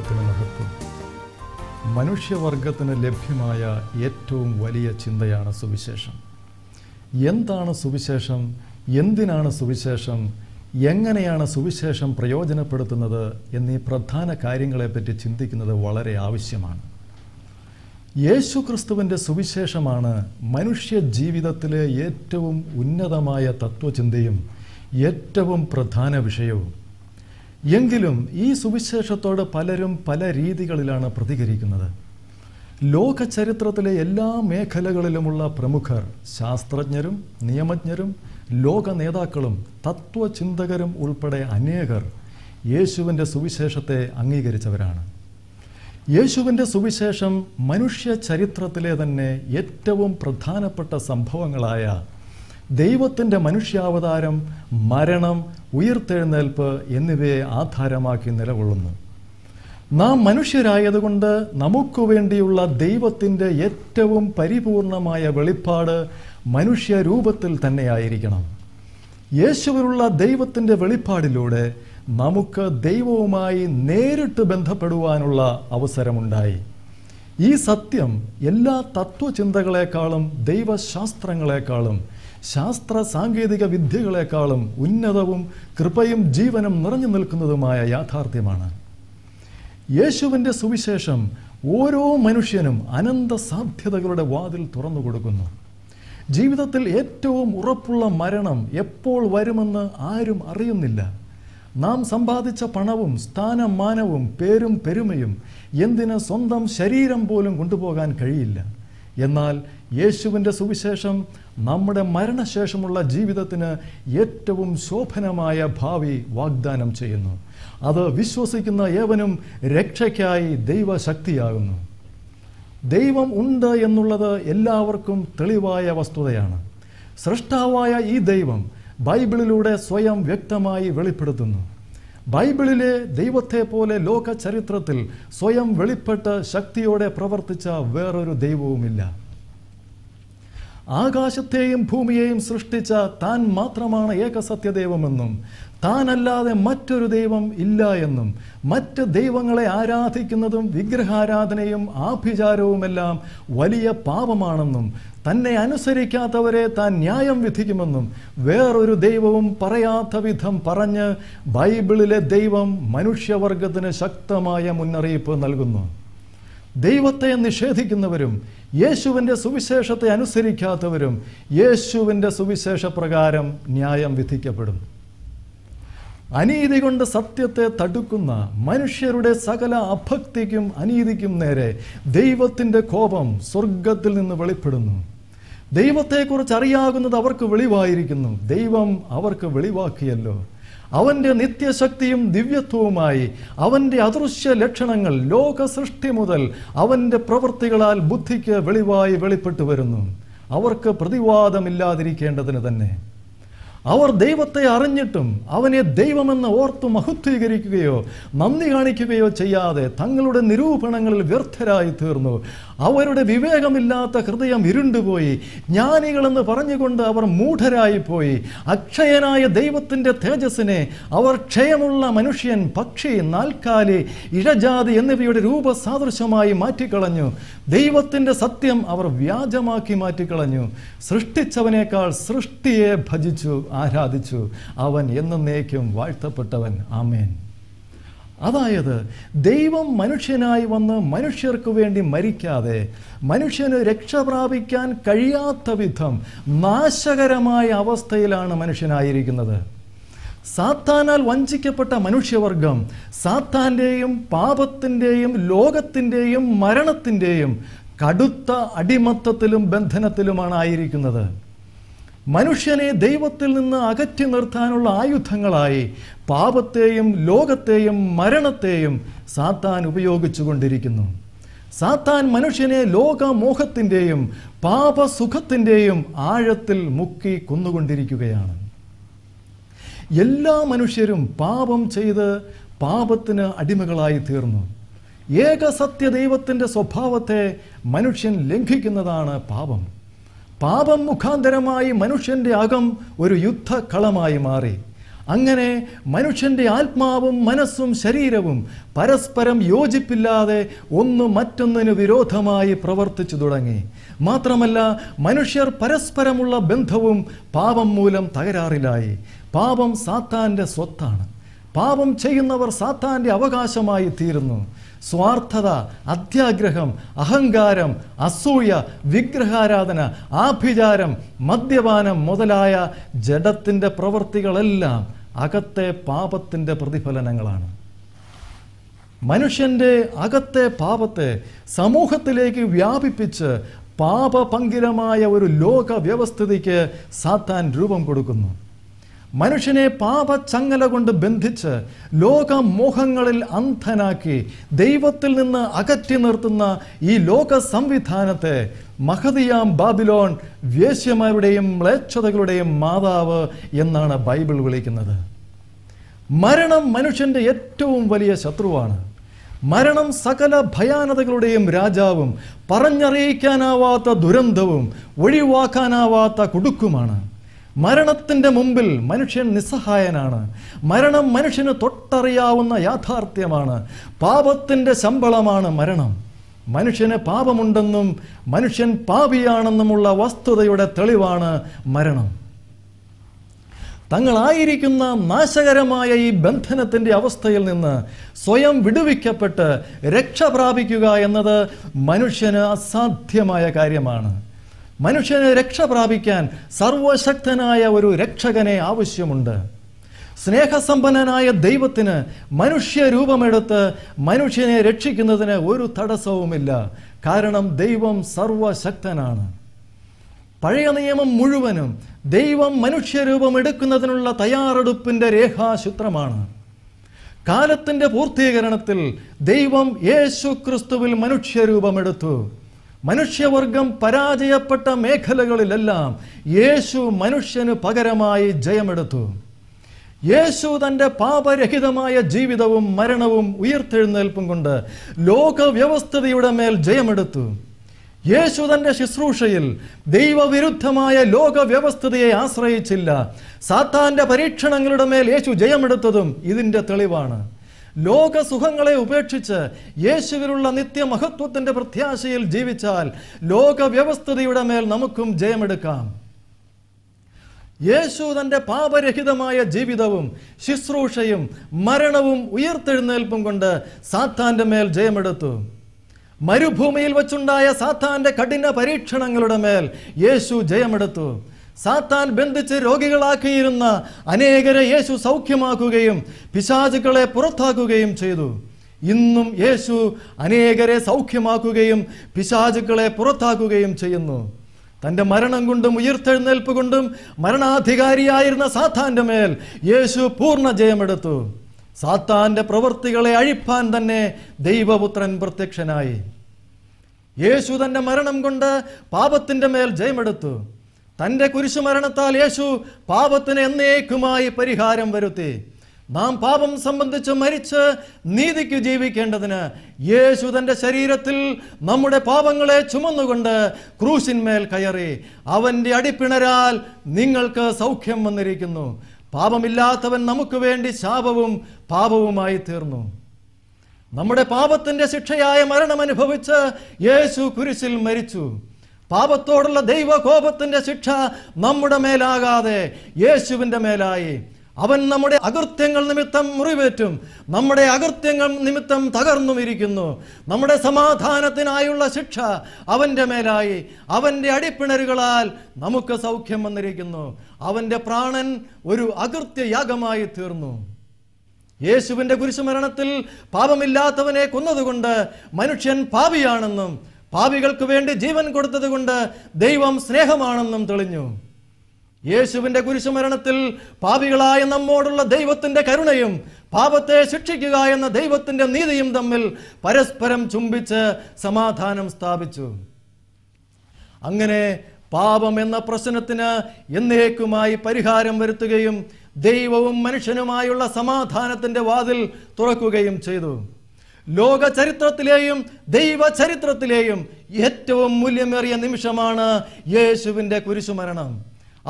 ദൈവത്തിന് മഹത്വം മനുഷ്യവർഗത്തിന് ലഭ്യമായ ഏറ്റവും വലിയ ചിന്തയാണ് സുവിശേഷം എന്താണ് സുവിശേഷം എന്തിനാണ് സുവിശേഷം എങ്ങനെയാണ് സുവിശേഷം പ്രയോജനപ്പെടുത്തുന്നത് എന്നീ പ്രധാന കാര്യങ്ങളെപ്പറ്റി ചിന്തിക്കുന്നത് വളരെ ആവശ്യമാണ് യേശു ക്രിസ്തുവിൻ്റെ സുവിശേഷമാണ് മനുഷ്യ ജീവിതത്തിലെ ഏറ്റവും ഉന്നതമായ തത്വചിന്തയും ഏറ്റവും പ്രധാന വിഷയവും എങ്കിലും ഈ സുവിശേഷത്തോട് പലരും പല രീതികളിലാണ് പ്രതികരിക്കുന്നത് ലോക ചരിത്രത്തിലെ എല്ലാ മേഖലകളിലുമുള്ള പ്രമുഖർ ശാസ്ത്രജ്ഞരും നിയമജ്ഞരും ലോക നേതാക്കളും തത്വചിന്തകരും ഉൾപ്പെടെ അനേകർ യേശുവിൻ്റെ സുവിശേഷത്തെ അംഗീകരിച്ചവരാണ് യേശുവിൻ്റെ സുവിശേഷം മനുഷ്യ ചരിത്രത്തിലെ തന്നെ ഏറ്റവും പ്രധാനപ്പെട്ട സംഭവങ്ങളായ ദൈവത്തിൻ്റെ മനുഷ്യാവതാരം മരണം ഉയർത്തെഴുന്നേൽപ്പ് എന്നിവയെ ആധാരമാക്കി നിലകൊള്ളുന്നു നാം മനുഷ്യരായതുകൊണ്ട് നമുക്ക് വേണ്ടിയുള്ള ദൈവത്തിൻ്റെ ഏറ്റവും പരിപൂർണമായ വെളിപ്പാട് മനുഷ്യരൂപത്തിൽ തന്നെയായിരിക്കണം യേശുവിനുള്ള ദൈവത്തിൻ്റെ വെളിപ്പാടിലൂടെ നമുക്ക് ദൈവവുമായി നേരിട്ട് ബന്ധപ്പെടുവാനുള്ള അവസരമുണ്ടായി ഈ സത്യം എല്ലാ തത്വചിന്തകളെക്കാളും ദൈവശാസ്ത്രങ്ങളെക്കാളും ശാസ്ത്ര സാങ്കേതിക വിദ്യകളെക്കാളും ഉന്നതവും കൃപയും ജീവനും നിറഞ്ഞു നിൽക്കുന്നതുമായ യാഥാർത്ഥ്യമാണ് യേശുവിൻ്റെ സുവിശേഷം ഓരോ മനുഷ്യനും അനന്ത സാധ്യതകളുടെ വാതിൽ തുറന്നു കൊടുക്കുന്നു ജീവിതത്തിൽ ഏറ്റവും ഉറപ്പുള്ള മരണം എപ്പോൾ വരുമെന്ന് ആരും അറിയുന്നില്ല നാം സമ്പാദിച്ച പണവും സ്ഥാനമാനവും പേരും പെരുമയും എന്തിന് സ്വന്തം ശരീരം പോലും കൊണ്ടുപോകാൻ കഴിയില്ല എന്നാൽ യേശുവിൻ്റെ സുവിശേഷം നമ്മുടെ മരണശേഷമുള്ള ജീവിതത്തിന് ഏറ്റവും ശോഭനമായ ഭാവി വാഗ്ദാനം ചെയ്യുന്നു അത് വിശ്വസിക്കുന്ന ഏവനും രക്ഷയ്ക്കായി ദൈവശക്തിയാകുന്നു ദൈവം ഉണ്ട് എന്നുള്ളത് എല്ലാവർക്കും തെളിവായ വസ്തുതയാണ് സൃഷ്ടാവായ ഈ ദൈവം ബൈബിളിലൂടെ സ്വയം വ്യക്തമായി വെളിപ്പെടുത്തുന്നു ബൈബിളിലെ ദൈവത്തെ പോലെ ലോക ചരിത്രത്തിൽ സ്വയം വെളിപ്പെട്ട് ശക്തിയോടെ പ്രവർത്തിച്ച വേറൊരു ദൈവവുമില്ല ആകാശത്തെയും ഭൂമിയെയും സൃഷ്ടിച്ച താൻ മാത്രമാണ് ഏകസത്യദൈവമെന്നും താനല്ലാതെ മറ്റൊരു ദൈവം ഇല്ല എന്നും മറ്റ് ദൈവങ്ങളെ ആരാധിക്കുന്നതും വിഗ്രഹാരാധനയും ആഭിചാരവുമെല്ലാം വലിയ പാപമാണെന്നും തന്നെ അനുസരിക്കാത്തവരെ താൻ ന്യായം വിധിക്കുമെന്നും വേറൊരു ദൈവവും പറയാത്ത വിധം പറഞ്ഞ് ബൈബിളിലെ ദൈവം മനുഷ്യവർഗത്തിന് ശക്തമായ മുന്നറിയിപ്പ് നൽകുന്നു ദൈവത്തെ നിഷേധിക്കുന്നവരും യേശുവിൻ്റെ സുവിശേഷത്തെ അനുസരിക്കാത്തവരും യേശുവിൻ്റെ സുവിശേഷ പ്രകാരം ന്യായം വിധിക്കപ്പെടും അനീതി കൊണ്ട് സത്യത്തെ തടുക്കുന്ന മനുഷ്യരുടെ സകല അഭക്തിക്കും അനീതിക്കും നേരെ ദൈവത്തിൻ്റെ കോപം സ്വർഗത്തിൽ നിന്ന് വെളിപ്പെടുന്നു ദൈവത്തെക്കുറിച്ച് അറിയാകുന്നത് അവർക്ക് വെളിവായിരിക്കുന്നു ദൈവം അവർക്ക് വെളിവാക്കിയല്ലോ അവൻ്റെ നിത്യശക്തിയും ദിവ്യത്വവുമായി അവൻ്റെ അദൃശ്യ ലക്ഷണങ്ങൾ ലോക സൃഷ്ടി മുതൽ അവൻ്റെ പ്രവൃത്തികളാൽ ബുദ്ധിക്ക് വെളിവായി വെളിപ്പെട്ടു വരുന്നു അവർക്ക് പ്രതിവാദമില്ലാതിരിക്കേണ്ടതിന് തന്നെ അവർ ദൈവത്തെ അറിഞ്ഞിട്ടും അവനെ ദൈവമെന്ന് ഓർത്തു മഹത്വീകരിക്കുകയോ നന്ദി കാണിക്കുകയോ ചെയ്യാതെ തങ്ങളുടെ നിരൂപണങ്ങളിൽ വ്യർത്ഥരായി തീർന്നു അവരുടെ വിവേകമില്ലാത്ത ഹൃദയം ഇരുണ്ടുപോയി ജ്ഞാനികളെന്ന് പറഞ്ഞുകൊണ്ട് അവർ മൂഢരായിപ്പോയി അക്ഷയനായ ദൈവത്തിൻ്റെ തേജസ്സിനെ അവർ ക്ഷയമുള്ള മനുഷ്യൻ പക്ഷി നാൽക്കാലി ഇഴജാതി എന്നിവയുടെ രൂപസാദൃശ്യമായി മാറ്റിക്കളഞ്ഞു ദൈവത്തിൻ്റെ സത്യം അവർ വ്യാജമാക്കി മാറ്റിക്കളഞ്ഞു സൃഷ്ടിച്ചവനേക്കാൾ സൃഷ്ടിയെ ഭജിച്ചു ആരാധിച്ചു അവൻ എന്നേക്കും വാഴ്ത്തപ്പെട്ടവൻ ആമേൻ അതായത് ദൈവം മനുഷ്യനായി വന്ന് മനുഷ്യർക്ക് വേണ്ടി മരിക്കാതെ മനുഷ്യന് രക്ഷ പ്രാപിക്കാൻ കഴിയാത്ത വിധം നാശകരമായ അവസ്ഥയിലാണ് മനുഷ്യനായിരിക്കുന്നത് സാത്താനാൽ വഞ്ചിക്കപ്പെട്ട മനുഷ്യവർഗം സാത്താൻ്റെയും പാപത്തിൻ്റെയും ലോകത്തിൻ്റെയും മരണത്തിൻ്റെയും കടുത്ത അടിമത്തത്തിലും ബന്ധനത്തിലുമാണ് ആയിരിക്കുന്നത് മനുഷ്യനെ ദൈവത്തിൽ നിന്ന് അകറ്റി നിർത്താനുള്ള ആയുധങ്ങളായി പാപത്തെയും ലോകത്തെയും മരണത്തെയും സാത്താൻ ഉപയോഗിച്ചു കൊണ്ടിരിക്കുന്നു സാത്താൻ മനുഷ്യനെ ലോകമോഹത്തിൻ്റെയും പാപസുഖത്തിൻ്റെയും ആഴത്തിൽ മുക്കി കൊന്നുകൊണ്ടിരിക്കുകയാണ് എല്ലാ മനുഷ്യരും പാപം ചെയ്ത് പാപത്തിന് അടിമകളായി തീർന്നു ഏകസത്യ ദൈവത്തിൻ്റെ സ്വഭാവത്തെ മനുഷ്യൻ ലംഘിക്കുന്നതാണ് പാപം പാപം മുഖാന്തരമായി മനുഷ്യൻ്റെ അകം ഒരു യുദ്ധക്കളമായി മാറി അങ്ങനെ മനുഷ്യൻ്റെ ആത്മാവും മനസ്സും ശരീരവും പരസ്പരം യോജിപ്പില്ലാതെ ഒന്ന് മറ്റൊന്നിന് വിരോധമായി പ്രവർത്തിച്ചു തുടങ്ങി മാത്രമല്ല മനുഷ്യർ പരസ്പരമുള്ള ബന്ധവും പാപം മൂലം തകരാറിലായി പാപം സാത്താൻ്റെ സ്വത്താണ് പാപം ചെയ്യുന്നവർ സാത്താൻ്റെ അവകാശമായി തീരുന്നു സ്വാർത്ഥത അത്യാഗ്രഹം അഹങ്കാരം അസൂയ വിഗ്രഹാരാധന ആഭിചാരം മദ്യപാനം മുതലായ ജഡത്തിൻ്റെ പ്രവൃത്തികളെല്ലാം അകത്തെ പാപത്തിൻ്റെ പ്രതിഫലനങ്ങളാണ് മനുഷ്യൻ്റെ അകത്തെ പാപത്തെ സമൂഹത്തിലേക്ക് വ്യാപിപ്പിച്ച് പാപപങ്കിരമായ ഒരു ലോകവ്യവസ്ഥിതിക്ക് സാത്താൻ രൂപം കൊടുക്കുന്നു മനുഷ്യനെ പാപച്ചങ്ങല കൊണ്ട് ബന്ധിച്ച് ലോകമോഹങ്ങളിൽ അന്ധനാക്കി ദൈവത്തിൽ നിന്ന് അകറ്റി നിർത്തുന്ന ഈ ലോക സംവിധാനത്തെ മഹതിയാം ബാബിലോൺ വേശ്യമാരുടെയും മ്ലേച്ഛതകളുടെയും മാതാവ് എന്നാണ് ബൈബിൾ വിളിക്കുന്നത് മരണം മനുഷ്യൻ്റെ ഏറ്റവും വലിയ ശത്രുവാണ് മരണം സകല ഭയാനതകളുടെയും രാജാവും പറഞ്ഞറിയിക്കാനാവാത്ത ദുരന്തവും ഒഴിവാക്കാനാവാത്ത കുടുക്കുമാണ് മരണത്തിൻ്റെ മുമ്പിൽ മനുഷ്യൻ നിസ്സഹായനാണ് മരണം മനുഷ്യന് തൊട്ടറിയാവുന്ന യാഥാർത്ഥ്യമാണ് പാപത്തിൻ്റെ ശമ്പളമാണ് മരണം മനുഷ്യന് പാപമുണ്ടെന്നും മനുഷ്യൻ പാപിയാണെന്നുമുള്ള വസ്തുതയുടെ തെളിവാണ് മരണം തങ്ങളായിരിക്കുന്ന നാശകരമായ ഈ ബന്ധനത്തിൻ്റെ അവസ്ഥയിൽ നിന്ന് സ്വയം വിടുവിക്കപ്പെട്ട് രക്ഷ പ്രാപിക്കുക എന്നത് മനുഷ്യന് അസാധ്യമായ കാര്യമാണ് മനുഷ്യനെ രക്ഷ പ്രാപിക്കാൻ സർവശക്തനായ ഒരു രക്ഷകനെ ആവശ്യമുണ്ട് സ്നേഹസമ്പന്നനായ ദൈവത്തിന് മനുഷ്യരൂപമെടുത്ത് മനുഷ്യനെ രക്ഷിക്കുന്നതിന് ഒരു തടസ്സവുമില്ല കാരണം ദൈവം സർവശക്തനാണ് പഴയ നിയമം മുഴുവനും ദൈവം മനുഷ്യരൂപം എടുക്കുന്നതിനുള്ള തയ്യാറെടുപ്പിൻ്റെ രേഖാചിത്രമാണ് കാലത്തിൻ്റെ പൂർത്തീകരണത്തിൽ ദൈവം യേശു ക്രിസ്തുവിൽ മനുഷ്യരൂപമെടുത്തു മനുഷ്യവർഗം പരാജയപ്പെട്ട മേഖലകളിലെല്ലാം യേശു മനുഷ്യന് പകരമായി ജയമെടുത്തു യേശു തൻ്റെ പാപരഹിതമായ ജീവിതവും മരണവും ഉയർത്തെഴുന്നേൽപ്പും കൊണ്ട് ലോകവ്യവസ്ഥതയുടെ മേൽ ജയമെടുത്തു യേശു തൻ്റെ ശുശ്രൂഷയിൽ ദൈവവിരുദ്ധമായ ലോകവ്യവസ്ഥതയെ ആശ്രയിച്ചില്ല സാത്താൻ്റെ പരീക്ഷണങ്ങളുടെ മേൽ യേശു ജയമെടുത്തതും ഇതിൻ്റെ തെളിവാണ് ലോകസുഖങ്ങളെ ഉപേക്ഷിച്ച് യേശുവിലുള്ള നിത്യമഹത്വത്തിന്റെ പ്രത്യാശയിൽ ജീവിച്ചാൽ ലോകവ്യവസ്ഥതയുടെ മേൽ നമുക്കും ജയമെടുക്കാം യേശു തന്റെ പാപരഹിതമായ ജീവിതവും ശുശ്രൂഷയും മരണവും ഉയർത്തെഴുന്നേൽപ്പും കൊണ്ട് സാത്താന്റെ മേൽ ജയമെടുത്തു മരുഭൂമിയിൽ വച്ചുണ്ടായ സാത്താന്റെ കഠിന പരീക്ഷണങ്ങളുടെ മേൽ യേശു ജയമെടുത്തു സാത്താൻ ബന്ധിച്ച് രോഗികളാക്കിയിരുന്ന അനേകരെ യേശു സൗഖ്യമാക്കുകയും പിശാചുക്കളെ പുറത്താക്കുകയും ചെയ്തു ഇന്നും യേശു അനേകരെ സൗഖ്യമാക്കുകയും പിശാചുക്കളെ പുറത്താക്കുകയും ചെയ്യുന്നു തൻ്റെ മരണം കൊണ്ടും ഉയർത്തെഴുന്നേൽപ്പ് കൊണ്ടും മരണാധികാരിയായിരുന്ന സാത്താൻ്റെ മേൽ യേശു പൂർണ്ണ ജയമെടുത്തു സാത്താൻ്റെ പ്രവൃത്തികളെ അഴിപ്പാൻ തന്നെ ദൈവപുത്രൻ പ്രത്യക്ഷനായി യേശു തൻ്റെ മരണം കൊണ്ട് പാപത്തിൻ്റെ മേൽ ജയമെടുത്തു തൻ്റെ കുരിശുമരണത്താൽ യേശു പാപത്തിന് എന്നേക്കുമായി പരിഹാരം വരുത്തി നാം പാപം സംബന്ധിച്ച് മരിച്ച് നീതിക്ക് ജീവിക്കേണ്ടതിന് യേശു തൻ്റെ ശരീരത്തിൽ നമ്മുടെ പാപങ്ങളെ ചുമന്നുകൊണ്ട് ക്രൂശിന്മേൽ കയറി അവൻ്റെ അടിപ്പിണരാൽ നിങ്ങൾക്ക് സൗഖ്യം വന്നിരിക്കുന്നു പാപമില്ലാത്തവൻ നമുക്ക് വേണ്ടി ശാപവും പാപവുമായി തീർന്നു നമ്മുടെ പാപത്തിൻ്റെ ശിക്ഷയായ മരണം അനുഭവിച്ച് യേശു കുരിശിൽ മരിച്ചു പാപത്തോടുള്ള ദൈവകോപത്തിന്റെ ശിക്ഷ നമ്മുടെ മേലാകാതെ യേശുവിന്റെ മേലായി അവൻ നമ്മുടെ അകൃത്യങ്ങൾ നിമിത്തം മുറിവേറ്റും നമ്മുടെ അകൃത്യങ്ങൾ നിമിത്തം തകർന്നും ഇരിക്കുന്നു നമ്മുടെ സമാധാനത്തിനായുള്ള ശിക്ഷ അവൻ്റെ മേലായി അവൻ്റെ അടിപ്പിണരുകളാൽ നമുക്ക് സൗഖ്യം വന്നിരിക്കുന്നു അവൻ്റെ പ്രാണൻ ഒരു അകൃത്യയാഗമായി തീർന്നു യേശുവിൻ്റെ കുരിശുമരണത്തിൽ പാപമില്ലാത്തവനെ കൊന്നതുകൊണ്ട് മനുഷ്യൻ പാപിയാണെന്നും പാപികൾക്ക് വേണ്ടി ജീവൻ കൊടുത്തതുകൊണ്ട് ദൈവം സ്നേഹമാണെന്നും തെളിഞ്ഞു യേശുവിന്റെ കുരിശുമരണത്തിൽ പാപികളായ നമ്മോടുള്ള ദൈവത്തിന്റെ കരുണയും പാപത്തെ ശിക്ഷിക്കുക എന്ന ദൈവത്തിന്റെ നീതിയും തമ്മിൽ പരസ്പരം ചുംബിച്ച് സമാധാനം സ്ഥാപിച്ചു അങ്ങനെ പാപം എന്ന പ്രശ്നത്തിന് എന്നേക്കുമായി പരിഹാരം വരുത്തുകയും ദൈവവും മനുഷ്യനുമായുള്ള സമാധാനത്തിന്റെ വാതിൽ തുറക്കുകയും ചെയ്തു ലോക ചരിത്രത്തിലെയും ദൈവ ചരിത്രത്തിലെയും ഏറ്റവും മൂല്യമേറിയ നിമിഷമാണ് യേശുവിൻ്റെ കുരിശുമരണം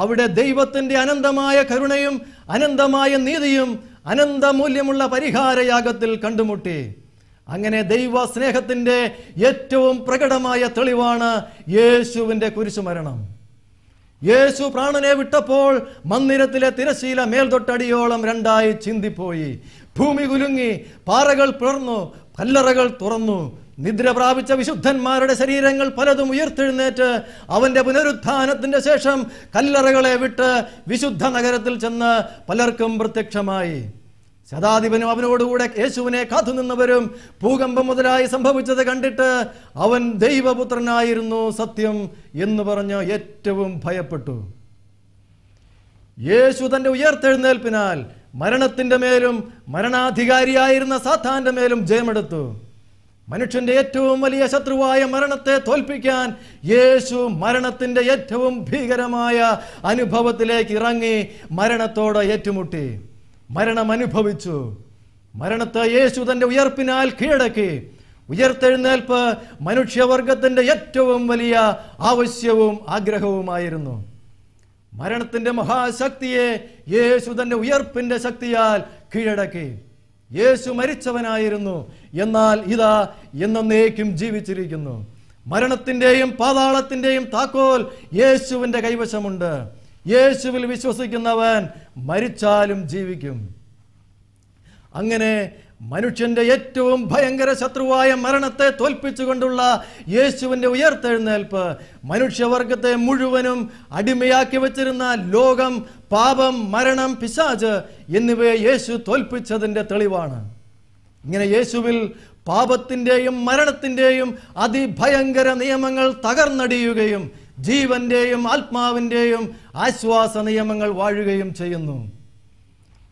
അവിടെ ദൈവത്തിൻ്റെ അനന്തമായ കരുണയും അനന്തമായ നീതിയും അനന്ത മൂല്യമുള്ള പരിഹാരയാഗത്തിൽ കണ്ടുമുട്ടി അങ്ങനെ ദൈവ സ്നേഹത്തിൻ്റെ ഏറ്റവും പ്രകടമായ തെളിവാണ് യേശുവിൻ്റെ കുരിശുമരണം യേശു പ്രാണനെ വിട്ടപ്പോൾ മന്ദിരത്തിലെ തിരശീല മേൽതൊട്ടടിയോളം രണ്ടായി ചിന്തിപ്പോയി ഭൂമി കുലുങ്ങി പാറകൾ പിളർന്നു കല്ലറകൾ തുറന്നു നിദ്ര പ്രാപിച്ച വിശുദ്ധന്മാരുടെ ശരീരങ്ങൾ പലതും ഉയർത്തെഴുന്നേറ്റ് അവന്റെ പുനരുത്ഥാനത്തിന്റെ ശേഷം കല്ലറകളെ വിട്ട് വിശുദ്ധ നഗരത്തിൽ ചെന്ന് പലർക്കും പ്രത്യക്ഷമായി ശതാധിപനും അവനോടുകൂടെ യേശുവിനെ കാത്തുനിന്നവരും ഭൂകമ്പം മുതലായി സംഭവിച്ചത് കണ്ടിട്ട് അവൻ ദൈവപുത്രനായിരുന്നു സത്യം എന്ന് പറഞ്ഞ് ഏറ്റവും ഭയപ്പെട്ടു യേശു തന്റെ ഉയർത്തെഴുന്നേൽപ്പിനാൽ മരണത്തിൻ്റെ മേലും മരണാധികാരിയായിരുന്ന സാത്താൻ്റെ മേലും ജയമെടുത്തു മനുഷ്യന്റെ ഏറ്റവും വലിയ ശത്രുവായ മരണത്തെ തോൽപ്പിക്കാൻ യേശു മരണത്തിന്റെ ഏറ്റവും ഭീകരമായ അനുഭവത്തിലേക്ക് ഇറങ്ങി മരണത്തോട് ഏറ്റുമുട്ടി മരണം അനുഭവിച്ചു മരണത്തെ യേശു തന്റെ ഉയർപ്പിനാൽ കീഴടക്കി ഉയർത്തെഴുന്നേൽപ്പ് മനുഷ്യവർഗത്തിൻ്റെ ഏറ്റവും വലിയ ആവശ്യവും ആഗ്രഹവുമായിരുന്നു മരണത്തിന്റെ മഹാശക്തിയെ യേശു തന്റെ ഉയർപ്പിന്റെ ശക്തിയാൽ കീഴടക്കി യേശു മരിച്ചവനായിരുന്നു എന്നാൽ ഇതാ എന്നേക്കും ജീവിച്ചിരിക്കുന്നു മരണത്തിന്റെയും പാതാളത്തിന്റെയും താക്കോൽ യേശുവിന്റെ കൈവശമുണ്ട് യേശുവിൽ വിശ്വസിക്കുന്നവൻ മരിച്ചാലും ജീവിക്കും അങ്ങനെ മനുഷ്യന്റെ ഏറ്റവും ഭയങ്കര ശത്രുവായ മരണത്തെ തോൽപ്പിച്ചുകൊണ്ടുള്ള യേശുവിന്റെ ഉയർത്തെഴുന്നേൽപ്പ് മനുഷ്യവർഗത്തെ മുഴുവനും അടിമയാക്കി വെച്ചിരുന്ന ലോകം പാപം മരണം പിശാജ് എന്നിവയെ യേശു തോൽപ്പിച്ചതിന്റെ തെളിവാണ് ഇങ്ങനെ യേശുവിൽ പാപത്തിൻ്റെയും മരണത്തിൻ്റെയും അതിഭയങ്കര നിയമങ്ങൾ തകർന്നടിയുകയും ജീവന്റെയും ആത്മാവിൻ്റെയും ആശ്വാസ നിയമങ്ങൾ വാഴുകയും ചെയ്യുന്നു